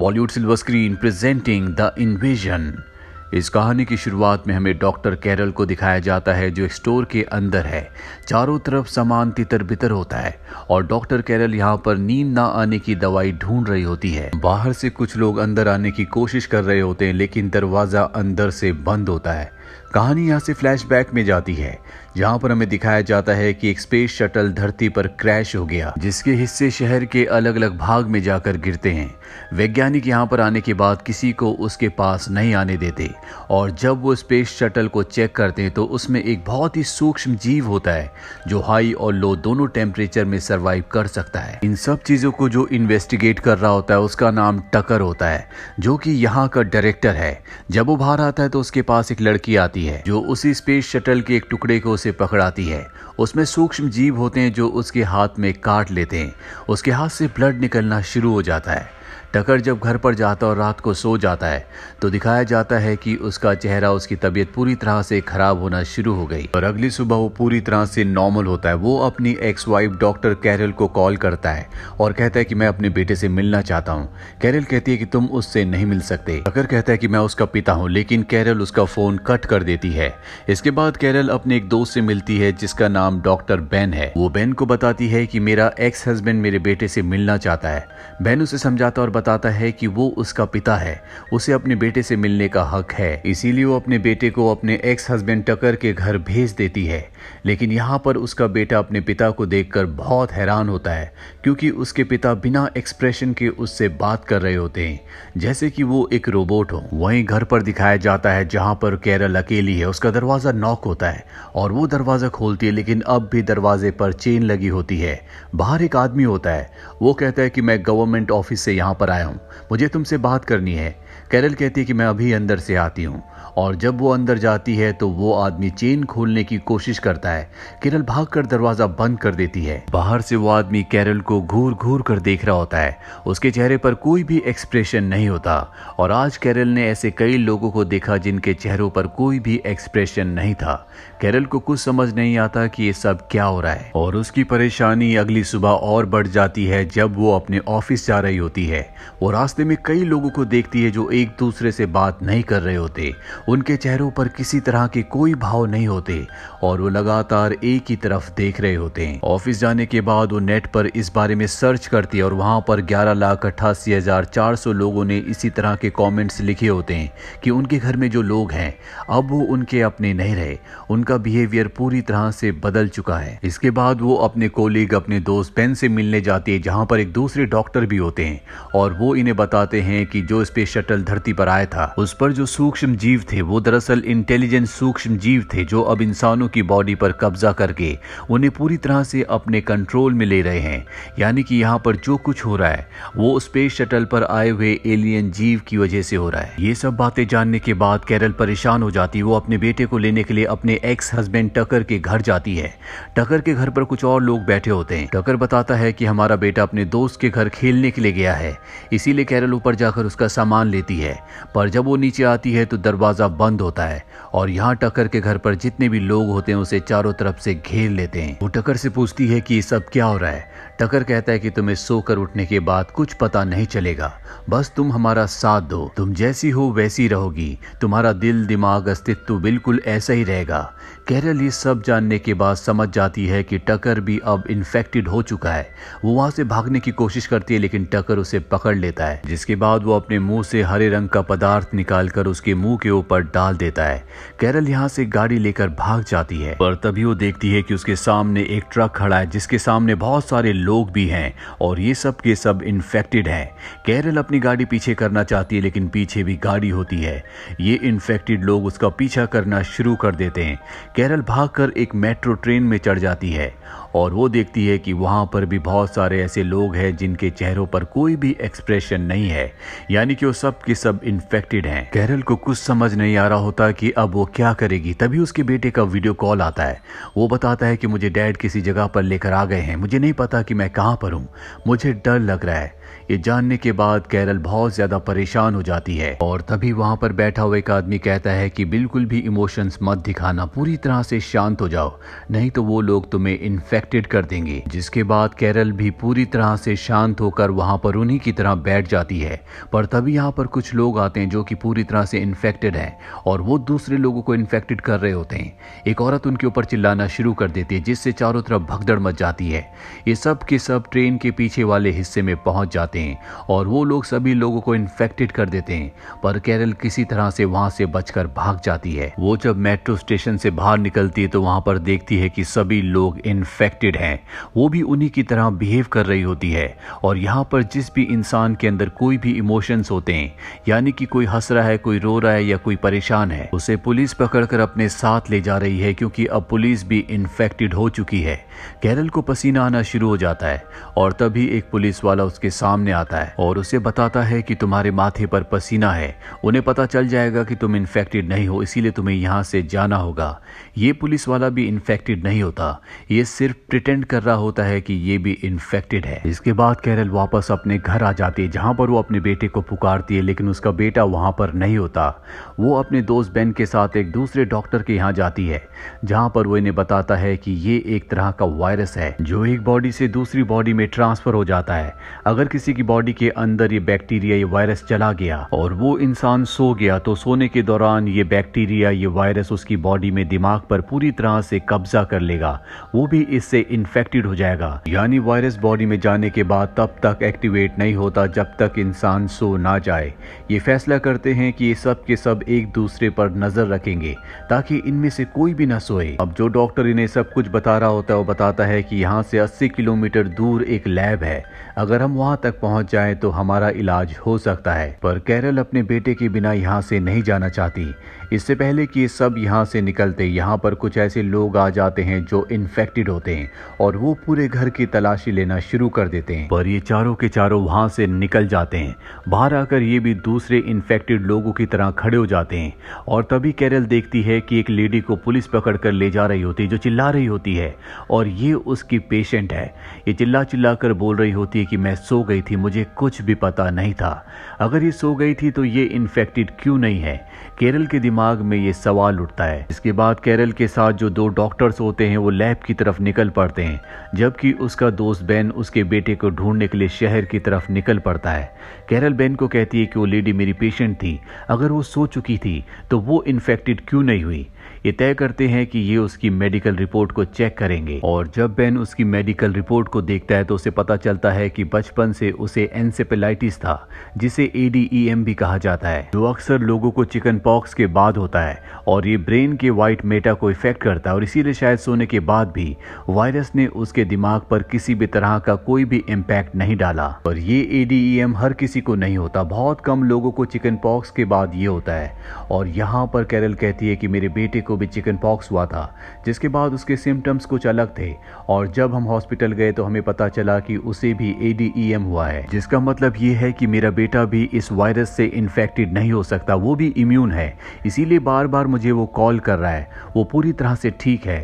Bollywood silver screen presenting the invasion इस कहानी की शुरुआत में हमें डॉक्टर कैरल को दिखाया जाता है जो स्टोर के अंदर है चारों तरफ सामान तितर बितर होता है और डॉक्टर कैरल यहाँ पर नींद ना आने की दवाई ढूंढ रही होती है बाहर से कुछ लोग अंदर आने की कोशिश कर रहे होते हैं लेकिन दरवाजा अंदर से बंद होता है कहानी यहाँ से फ्लैशबैक में जाती है जहां पर हमें दिखाया जाता है कि एक स्पेस शटल धरती पर क्रैश हो गया जिसके हिस्से शहर के अलग अलग भाग में जाकर गिरते हैं वैज्ञानिक यहां पर आने के बाद किसी को उसके पास नहीं आने देते और जब वो स्पेस शटल को चेक करते हैं तो उसमें एक बहुत ही सूक्ष्म जीव होता है जो हाई और लो दोनों टेम्परेचर में सर्वाइव कर सकता है इन सब चीज़ों को जो इन्वेस्टिगेट कर रहा होता है उसका नाम टकर होता है जो की यहाँ का डायरेक्टर है जब वो बाहर आता है तो उसके पास एक लड़की आती है जो उसी स्पेस शटल के एक टुकड़े को उसे पकड़ाती है उसमें सूक्ष्म जीव होते हैं जो उसके हाथ में काट लेते हैं उसके हाथ से ब्लड निकलना शुरू हो जाता है टकर जब घर पर जाता और रात को सो जाता है तो दिखाया जाता है कि उसका चेहरा उसकी तबीयत पूरी तरह से खराब होना शुरू हो गई और अगली सुबह वो पूरी तरह से नॉर्मल होता है वो अपनी एक्स वाइफ डॉक्टर कैरल को कॉल करता है और कहता है कि मैं अपने बेटे से मिलना चाहता हूँ कैरल कहती है कि तुम उससे नहीं मिल सकते टकर कहता है कि मैं उसका पिता हूँ लेकिन कैरल उसका फोन कट कर देती है इसके बाद कैरल अपने एक दोस्त से मिलती है जिसका नाम डॉक्टर बेन है वो बेन को बताती है की मेरा एक्स हस्बैंड मेरे बेटे से मिलना चाहता है बेन उसे समझाता और बताता है कि वो उसका पिता है उसे अपने बेटे से मिलने का हक है इसीलिए वो अपने बेटे को अपने एक्स हस्बैंड टकर के घर भेज देती है लेकिन यहाँ पर उसका बेटा अपने पिता को देखकर बहुत हैरान होता है क्योंकि उसके पिता बिना एक्सप्रेशन के उससे बात कर रहे होते हैं जैसे कि वो एक रोबोट हो वहीं घर पर दिखाया जाता है जहां पर केरल अकेली है उसका दरवाज़ा नॉक होता है और वो दरवाज़ा खोलती है लेकिन अब भी दरवाजे पर चेन लगी होती है बाहर एक आदमी होता है वो कहता है कि मैं गवर्नमेंट ऑफिस से यहाँ पर आया हूँ मुझे तुमसे बात करनी है केरल कहती है कि मैं अभी अंदर से आती हूँ और जब वो अंदर जाती है तो वो आदमी चेन खोलने की कोशिश करता है केरल भागकर दरवाजा बंद कर देती है बाहर से वो आदमी केरल को घूर घूर कर देख रहा होता है उसके चेहरे पर कोई भी एक्सप्रेशन नहीं होता और आज केरल ने ऐसे कई लोगों को देखा जिनके चेहरों पर कोई भी एक्सप्रेशन नहीं था केरल को कुछ समझ नहीं आता कि ये सब क्या हो रहा है और उसकी परेशानी अगली सुबह और बढ़ जाती है जब वो अपने ऑफिस जा रही होती है वो रास्ते में कई लोगों को देखती है जो एक दूसरे से बात नहीं कर रहे होते उनके चेहरों पर किसी तरह के कोई भाव नहीं होते और वो लगातार एक ही तरफ देख रहे होते हैं ऑफिस जाने के बाद वो नेट पर इस बारे में सर्च करती है और वहाँ पर ग्यारह लाख अट्ठासी हजार चार सौ लोगों ने इसी तरह के कमेंट्स लिखे होते हैं कि उनके घर में जो लोग हैं अब वो उनके अपने नहीं रहे उनका बिहेवियर पूरी तरह से बदल चुका है इसके बाद वो अपने कोलीग अपने दोस्त पेन से मिलने जाती है जहाँ पर एक दूसरे डॉक्टर भी होते हैं और वो इन्हें बताते हैं कि जो स्पेस शटल धरती पर आया था उस पर जो सूक्ष्म जीव थे वो दरअसल इंटेलिजेंट सूक्ष्म जीव थे जो अब इंसानों की बॉडी पर कब्जा करके उन्हें पूरी तरह से अपने कंट्रोल में ले रहे हैं यानी कि यहाँ पर जो कुछ हो रहा है वो स्पेस शटल पर आए हुए एलियन जीव की वजह से हो रहा है ये सब बातें जानने के बाद कैरल परेशान हो जाती वो अपने बेटे को लेने के लिए अपने एक्स हस्बैंड टकर के घर जाती है टकर के घर पर कुछ और लोग बैठे होते हैं टकर बताता है कि हमारा बेटा अपने दोस्त के घर खेलने के लिए गया है इसीलिए कैरल ऊपर जाकर उसका सामान लेती है पर जब वो नीचे आती है तो दरवाजा दरवाज़ा बंद होता है और यहाँ टक्कर के घर पर जितने भी लोग होते हैं उसे चारों तरफ से घेर लेते हैं वो टक्कर से पूछती है कि सब क्या हो रहा है टक्कर कहता है कि तुम्हें सोकर उठने के बाद कुछ पता नहीं चलेगा बस तुम हमारा साथ दो तुम जैसी हो वैसी रहोगी तुम्हारा दिल दिमाग अस्तित्व बिल्कुल ऐसा ही रहेगा कैरल ये सब जानने के बाद समझ जाती है कि टकर भी अब इन्फेक्टेड हो चुका है वो वहां से भागने की कोशिश करती है लेकिन टकर उसे पकड़ लेता है जिसके बाद वो अपने मुंह से हरे रंग का पदार्थ निकालकर उसके मुंह के ऊपर डाल देता है कैरल यहाँ से गाड़ी लेकर भाग जाती है पर तभी वो देखती है कि उसके सामने एक ट्रक खड़ा है जिसके सामने बहुत सारे लोग भी हैं और ये सब के सब इन्फेक्टेड हैं कैरल अपनी गाड़ी पीछे करना चाहती है लेकिन पीछे भी गाड़ी होती है ये इन्फेक्टेड लोग उसका पीछा करना शुरू कर देते हैं केरल भागकर एक मेट्रो ट्रेन में चढ़ जाती है और वो देखती है कि वहाँ पर भी बहुत सारे ऐसे लोग हैं जिनके चेहरों पर कोई भी एक्सप्रेशन नहीं है यानी कि वो सब के सब इन्फेक्टेड हैं कैरल को कुछ समझ नहीं आ रहा होता कि अब वो क्या करेगी तभी उसके बेटे का वीडियो कॉल आता है वो बताता है कि मुझे डैड किसी जगह पर लेकर आ गए हैं मुझे नहीं पता कि मैं कहाँ पर हूँ मुझे डर लग रहा है ये जानने के बाद कैरल बहुत ज़्यादा परेशान हो जाती है और तभी वहां पर बैठा हुआ एक आदमी कहता है कि बिल्कुल भी इमोशंस मत दिखाना पूरी तरह से शांत हो जाओ नहीं तो वो लोग तुम्हें इन्फेक्ट इफेक्टेड कर देंगे जिसके बाद केरल भी पूरी तरह से शांत होकर वहां पर उन्हीं की तरह बैठ जाती है पर तभी यहाँ पर कुछ लोग आते हैं जो कि पूरी तरह से इन्फेक्टेड हैं और वो दूसरे लोगों को इन्फेक्टेड कर रहे होते हैं एक औरत उनके ऊपर चिल्लाना शुरू कर देती है जिससे चारों तरफ भगदड़ मच जाती है ये सब के सब ट्रेन के पीछे वाले हिस्से में पहुंच जाते हैं और वो लोग सभी लोगों को इन्फेक्टेड कर देते हैं पर केरल किसी तरह से वहां से बचकर भाग जाती है वो जब मेट्रो स्टेशन से बाहर निकलती है तो वहां पर देखती है कि सभी लोग इन्फेक्ट अफेक्टेड हैं वो भी उन्हीं की तरह बिहेव कर रही होती है और यहाँ पर जिस भी इंसान के अंदर कोई भी इमोशंस होते हैं यानी कि कोई हंस रहा है कोई रो रहा है या कोई परेशान है उसे पुलिस पकड़कर अपने साथ ले जा रही है क्योंकि अब पुलिस भी इन्फेक्टेड हो चुकी है कैरल को पसीना आना शुरू हो जाता है और तभी एक पुलिस वाला उसके सामने आता है और उसे बताता है कि तुम्हारे माथे पर पसीना है उन्हें पता चल जाएगा कि तुम इन्फेक्टेड नहीं हो इसीलिए तुम्हें यहाँ से जाना होगा ये पुलिस वाला भी इन्फेक्टेड नहीं होता ये सिर्फ प्रिटेंड कर रहा होता है कि ये भी इन्फेक्टेड है इसके बाद कैरल वापस अपने घर आ जाती है जहाँ पर वो अपने बेटे को पुकारती है लेकिन उसका बेटा वहाँ पर नहीं होता वो अपने दोस्त बेन के साथ एक दूसरे डॉक्टर के यहाँ जाती है जहाँ पर वो इन्हें बताता है कि ये एक तरह का वायरस है जो एक बॉडी से दूसरी बॉडी में ट्रांसफर हो जाता है अगर किसी की बॉडी के अंदर ये बैक्टीरिया ये वायरस चला गया और वो इंसान सो गया तो सोने के दौरान ये बैक्टीरिया ये वायरस उसकी बॉडी में दिमाग पर पूरी तरह से कब्जा कर लेगा वो भी इससे से इन्फेक्टेड हो जाएगा यानी वायरस बॉडी में जाने के बाद तब तक एक्टिवेट नहीं होता जब तक इंसान सो ना जाए ये फैसला करते हैं कि ये सब के सब एक दूसरे पर नजर रखेंगे ताकि इनमें से कोई भी ना सोए अब जो डॉक्टर इन्हें सब कुछ बता रहा होता है वो बताता है कि यहाँ से 80 किलोमीटर दूर एक लैब है अगर हम वहाँ तक पहुँच जाए तो हमारा इलाज हो सकता है पर कैरल अपने बेटे के बिना यहाँ से नहीं जाना चाहती इससे पहले कि सब यहाँ से निकलते यहाँ पर कुछ ऐसे लोग आ जाते हैं जो इन्फेक्टेड होते हैं और वो पूरे घर की तलाशी लेना शुरू कर देते हैं पर ये चारों के चारों वहाँ से निकल जाते हैं बाहर आकर ये भी दूसरे इन्फेक्टेड लोगों की तरह खड़े हो जाते हैं और तभी कैरल देखती है कि एक लेडी को पुलिस पकड़ कर ले जा रही होती है जो चिल्ला रही होती है और ये उसकी पेशेंट है ये चिल्ला चिल्ला कर बोल रही होती है कि मैं सो गई थी मुझे कुछ भी पता नहीं था अगर ये सो गई थी तो ये इन्फेक्टेड क्यों नहीं है केरल के दिमाग दिमाग में ये सवाल उठता है इसके बाद कैरल के साथ जो दो डॉक्टर्स होते हैं वो लैब की तरफ निकल पड़ते हैं जबकि उसका दोस्त बेन उसके बेटे को ढूंढने के लिए शहर की तरफ निकल पड़ता है कैरल बेन को कहती है कि वो लेडी मेरी पेशेंट थी अगर वो सो चुकी थी तो वो इन्फेक्टेड क्यों नहीं हुई ये तय करते हैं कि ये उसकी मेडिकल रिपोर्ट को चेक करेंगे और जब बेन उसकी मेडिकल रिपोर्ट को देखता है तो उसे पता चलता है कि बचपन से उसे एनसेपेलाइटिस था जिसे एडीईएम e भी कहा जाता है जो अक्सर लोगों को चिकन पॉक्स के बाद होता है और ये ब्रेन के व्हाइट मेटा को इफेक्ट करता है और इसीलिए शायद सोने के बाद भी वायरस ने उसके दिमाग पर किसी भी तरह का कोई भी इम्पैक्ट नहीं डाला और ये एडीईएम e हर किसी को नहीं होता बहुत कम लोगों को चिकन पॉक्स के बाद ये होता है और यहाँ पर कैरल कहती है कि मेरे बेटे को भी चिकन पॉक्स हुआ था जिसके बाद उसके सिम्टम्स कुछ अलग थे और जब हम हॉस्पिटल गए तो हमें पता चला कि उसे भी ए e हुआ है जिसका मतलब ये है कि मेरा बेटा भी इस वायरस से इन्फेक्टेड नहीं हो सकता वो भी इम्यून है इसीलिए बार बार मुझे वो कॉल कर रहा है वो पूरी तरह से ठीक है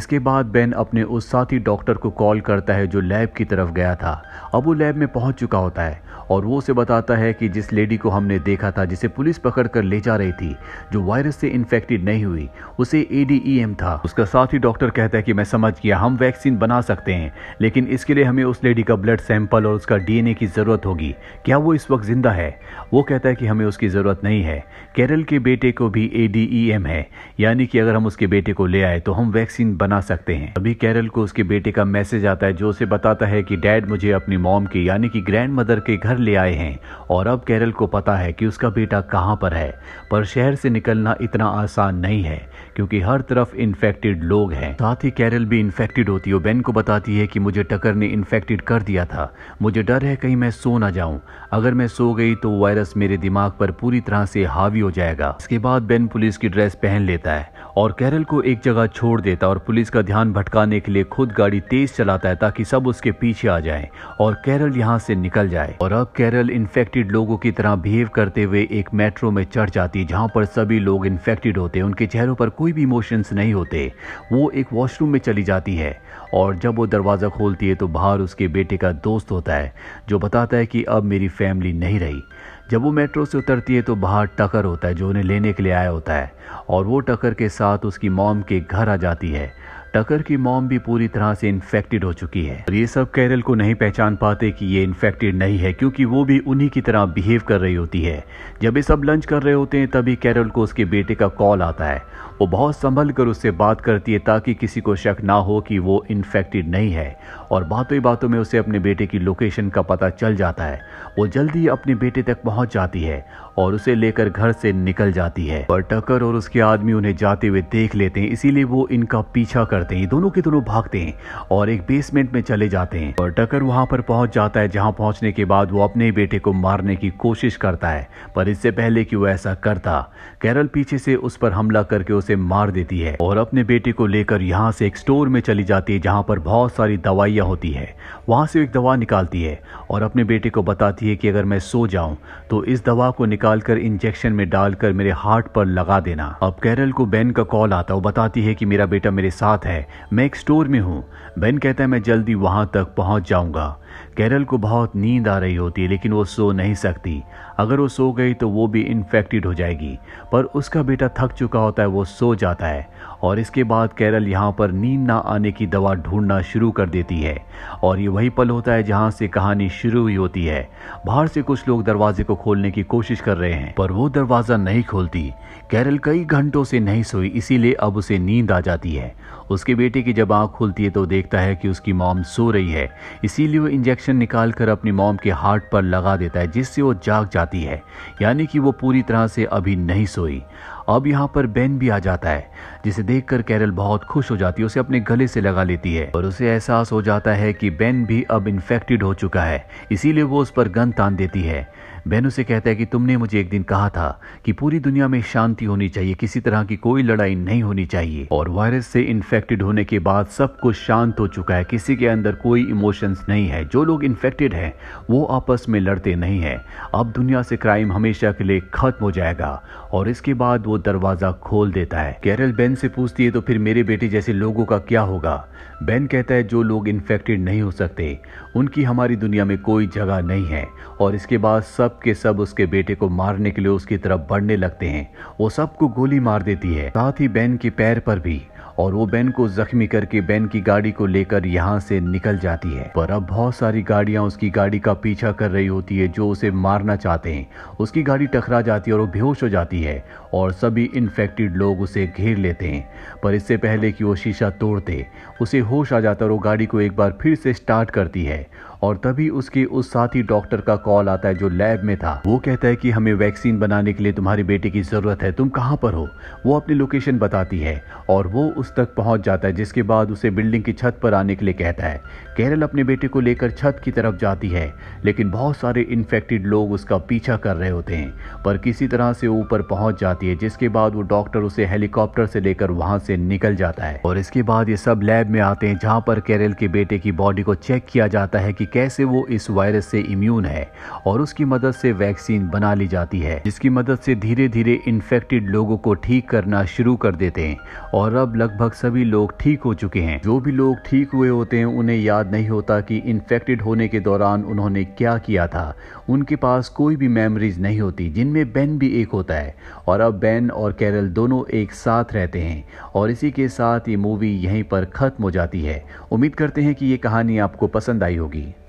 इसके बाद बेन अपने उस साथी डॉक्टर को कॉल करता है जो लैब की तरफ गया था अब वो लैब में पहुंच चुका होता है और वो उसे बताता है कि जिस लेडी को हमने देखा था जिसे पुलिस पकड़ कर ले जा रही थी जो वायरस से इन्फेक्टेड नहीं हुई उसे एडीईएम e था उसका साथ ही डॉक्टर कहता है कि मैं समझ गया हम वैक्सीन बना सकते हैं लेकिन इसके लिए हमें उस लेडी का ब्लड सैंपल और उसका डीएनए की ज़रूरत होगी क्या वो इस वक्त ज़िंदा है वो कहता है कि हमें उसकी ज़रूरत नहीं है केरल के बेटे को भी एडीईएम e है यानी कि अगर हम उसके बेटे को ले आए तो हम वैक्सीन बना सकते हैं अभी केरल को उसके बेटे का मैसेज आता है जो उसे बताता है कि डैड मुझे अपनी मॉम के यानी कि ग्रैंड मदर के घर ले आए हैं और अब केरल को पता है कि उसका बेटा कहां पर है पर शहर से निकलना इतना आसान नहीं है क्योंकि हर तरफ इन्फेक्टेड लोग हैं साथ ही कैरल भी इन्फेक्टेड होती है बेन को बताती है कि मुझे टकर ने इन्फेक्टेड कर दिया था मुझे डर है कहीं मैं सो ना जाऊं अगर मैं सो गई तो वायरस मेरे दिमाग पर पूरी तरह से हावी हो जाएगा इसके बाद बेन पुलिस की ड्रेस पहन लेता है और कैरल को एक जगह छोड़ देता और पुलिस का ध्यान भटकाने के लिए खुद गाड़ी तेज चलाता है ताकि सब उसके पीछे आ जाए और कैरल यहाँ से निकल जाए और केरल इन्फेक्टेड लोगों की तरह बिहेव करते हुए एक मेट्रो में चढ़ जाती जहां पर सभी लोग इन्फेक्टेड होते उनके चेहरों पर कोई भी इमोशंस नहीं होते वो एक वॉशरूम में चली जाती है और जब वो दरवाज़ा खोलती है तो बाहर उसके बेटे का दोस्त होता है जो बताता है कि अब मेरी फैमिली नहीं रही जब वो मेट्रो से उतरती है तो बाहर टकर होता है जो उन्हें लेने के लिए आया होता है और वो टकर के साथ उसकी मॉम के घर आ जाती है टकर की मॉम भी पूरी तरह से इन्फेक्टेड हो चुकी है और ये सब कैरल को नहीं पहचान पाते कि ये इन्फेक्टेड नहीं है क्योंकि वो भी उन्हीं की तरह बिहेव कर रही होती है जब ये सब लंच कर रहे होते हैं तभी कैरल को उसके बेटे का कॉल आता है वो बहुत संभल कर उससे बात करती है ताकि किसी को शक ना हो कि वो इन्फेक्टेड नहीं है और बातों ही बातों में उसे अपने बेटे की लोकेशन का पता चल जाता है वो जल्दी अपने बेटे तक पहुंच जाती है और उसे लेकर घर से निकल जाती है पर टकर और उसके आदमी उन्हें जाते हुए देख लेते हैं इसीलिए वो इनका पीछा करते हैं दोनों के दोनों भागते हैं और एक बेसमेंट में चले जाते हैं और टकर वहां पर पहुंच जाता है जहां पहुंचने के बाद वो अपने बेटे को मारने की कोशिश करता है पर इससे पहले कि वो ऐसा करता कैरल पीछे से उस पर हमला करके उसे उसे मार देती है और अपने बेटे को लेकर यहाँ से एक स्टोर में चली जाती है जहाँ पर बहुत सारी दवाइयाँ होती है वहाँ से एक दवा निकालती है और अपने बेटे को बताती है कि अगर मैं सो जाऊँ तो इस दवा को निकाल कर इंजेक्शन में डालकर मेरे हार्ट पर लगा देना अब कैरल को बेन का कॉल आता वो बताती है कि मेरा बेटा मेरे साथ है मैं एक स्टोर में हूँ बेन कहता है मैं जल्दी वहाँ तक पहुँच जाऊँगा केरल को बहुत नींद आ रही होती है लेकिन वो सो नहीं सकती अगर वो सो गई तो वो भी इन्फेक्टेड हो जाएगी पर उसका बेटा थक चुका होता है वो सो जाता है और इसके बाद केरल यहाँ पर नींद ना आने की दवा ढूंढना शुरू कर देती है और ये वही पल होता है जहाँ से कहानी शुरू हुई होती है बाहर से कुछ लोग दरवाजे को खोलने की कोशिश कर रहे हैं पर वो दरवाज़ा नहीं खोलती केरल कई घंटों से नहीं सोई इसीलिए अब उसे नींद आ जाती है उसके बेटे की जब आँख खुलती है तो देखता है कि उसकी मॉम सो रही है इसीलिए वो इंजेक्शन निकालकर अपनी मॉम के हार्ट पर लगा देता है जिससे वो जाग जाती है यानी कि वो पूरी तरह से अभी नहीं सोई अब यहाँ पर बेन भी आ जाता है जिसे देखकर कैरल बहुत खुश हो जाती है उसे अपने गले से लगा लेती है और उसे एहसास हो जाता है कि बेन भी अब इन्फेक्टेड हो चुका है इसीलिए वो उस पर गन तान देती है बेन उसे कहता है कि तुमने मुझे एक दिन कहा था कि पूरी दुनिया में शांति होनी चाहिए किसी तरह की कोई लड़ाई नहीं होनी चाहिए और वायरस से इन्फेक्टेड होने के बाद सब कुछ शांत हो चुका है किसी के अंदर कोई इमोशंस नहीं है जो लोग इन्फेक्टेड हैं वो आपस में लड़ते नहीं हैं अब दुनिया से क्राइम हमेशा के लिए खत्म हो जाएगा और इसके बाद वो वो दरवाजा खोल देता है कैरल बेन से पूछती है तो फिर मेरे बेटे जैसे लोगों का क्या होगा बेन कहता है जो लोग इन्फेक्टेड नहीं हो सकते उनकी हमारी दुनिया में कोई जगह नहीं है और इसके बाद सब के सब उसके बेटे को मारने के लिए उसकी तरफ बढ़ने लगते हैं वो सबको गोली मार देती है साथ ही बेन के पैर पर भी और वो बेन को जख्मी करके बेन की गाड़ी को लेकर यहाँ से निकल जाती है पर अब बहुत सारी गाड़ियां उसकी गाड़ी का पीछा कर रही होती है जो उसे मारना चाहते हैं उसकी गाड़ी टकरा जाती है और वो बेहोश हो जाती है और सभी इन्फेक्टेड लोग उसे घेर लेते हैं पर इससे पहले कि वो शीशा तोड़ते उसे होश आ जाता और वो गाड़ी को एक बार फिर से स्टार्ट करती है और तभी उसके उस साथी डॉक्टर का कॉल आता है जो लैब में था वो कहता है कि हमें वैक्सीन बनाने के लिए तुम्हारी बेटे की ज़रूरत है तुम कहाँ पर हो वो अपनी लोकेशन बताती है और वो उस तक पहुंच जाता है जिसके बाद उसे बिल्डिंग की छत पर आने के लिए कहता है केरल अपने बेटे को लेकर छत की तरफ जाती है लेकिन बहुत सारे इन्फेक्टेड लोग उसका पीछा कर रहे होते हैं पर किसी तरह से ऊपर पहुंच जाती है जिसके बाद वो डॉक्टर उसे हेलीकॉप्टर से लेकर वहां से निकल जाता है और इसके बाद ये सब लैब में आते हैं जहाँ पर केरल के बेटे की बॉडी को चेक किया जाता है कि कैसे वो इस वायरस से इम्यून है और उसकी मदद से वैक्सीन बना ली जाती है जिसकी मदद से धीरे धीरे इन्फेक्टेड लोगों को ठीक करना शुरू कर देते हैं और अब लगभग सभी लोग ठीक हो चुके हैं जो भी लोग ठीक हुए होते हैं उन्हें याद नहीं होता कि इन्फेक्टेड होने के दौरान उन्होंने क्या किया था उनके पास कोई भी मेमोरीज नहीं होती जिनमें बेन भी एक होता है और अब बेन और कैरल दोनों एक साथ रहते हैं और इसी के साथ ये मूवी यहीं पर ख़त्म हो जाती है उम्मीद करते हैं कि ये कहानी आपको पसंद आई होगी